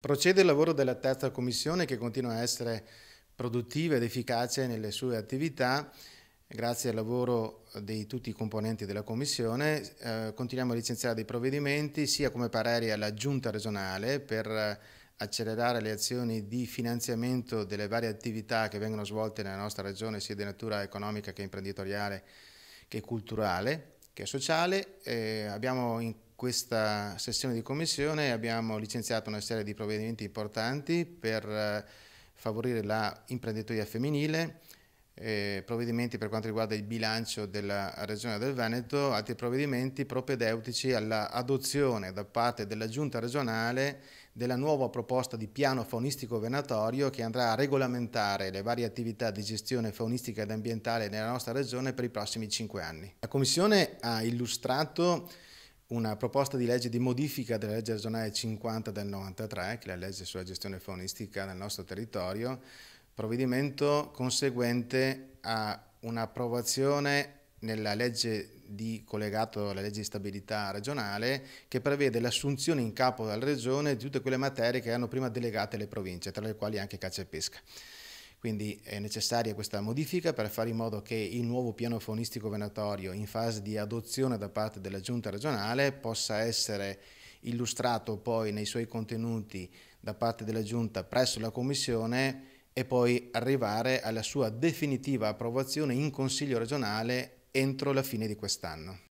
Procede il lavoro della terza commissione che continua a essere produttiva ed efficace nelle sue attività. Grazie al lavoro di tutti i componenti della commissione eh, continuiamo a licenziare dei provvedimenti sia come pareri alla giunta regionale per accelerare le azioni di finanziamento delle varie attività che vengono svolte nella nostra regione sia di natura economica che imprenditoriale che culturale che sociale. Eh, abbiamo in questa sessione di commissione abbiamo licenziato una serie di provvedimenti importanti per eh, favorire l'imprenditoria femminile, eh, provvedimenti per quanto riguarda il bilancio della Regione del Veneto, altri provvedimenti propedeutici all'adozione da parte della Giunta regionale della nuova proposta di piano faunistico venatorio che andrà a regolamentare le varie attività di gestione faunistica ed ambientale nella nostra regione per i prossimi cinque anni. La Commissione ha illustrato una proposta di legge di modifica della legge regionale 50 del 93, che è la legge sulla gestione faunistica nel nostro territorio, provvedimento conseguente a un'approvazione nella legge di collegato alla legge di stabilità regionale che prevede l'assunzione in capo alla regione di tutte quelle materie che erano prima delegate alle province, tra le quali anche caccia e pesca. Quindi è necessaria questa modifica per fare in modo che il nuovo piano faunistico venatorio in fase di adozione da parte della giunta regionale possa essere illustrato poi nei suoi contenuti da parte della giunta presso la commissione e poi arrivare alla sua definitiva approvazione in consiglio regionale entro la fine di quest'anno.